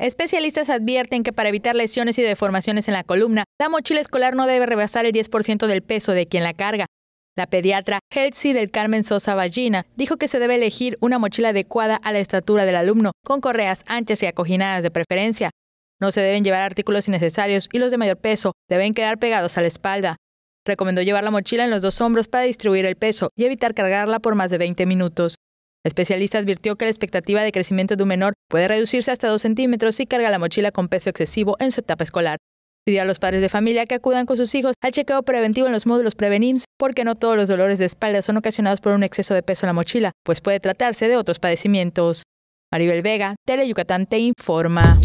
Especialistas advierten que para evitar lesiones y deformaciones en la columna, la mochila escolar no debe rebasar el 10% del peso de quien la carga. La pediatra Helsi del Carmen Sosa Ballina dijo que se debe elegir una mochila adecuada a la estatura del alumno, con correas anchas y acoginadas de preferencia. No se deben llevar artículos innecesarios y los de mayor peso deben quedar pegados a la espalda. Recomendó llevar la mochila en los dos hombros para distribuir el peso y evitar cargarla por más de 20 minutos. La especialista advirtió que la expectativa de crecimiento de un menor puede reducirse hasta 2 centímetros si carga la mochila con peso excesivo en su etapa escolar. Pidió a los padres de familia que acudan con sus hijos al chequeo preventivo en los módulos Prevenims, porque no todos los dolores de espalda son ocasionados por un exceso de peso en la mochila, pues puede tratarse de otros padecimientos. Maribel Vega, Tele Yucatán te informa.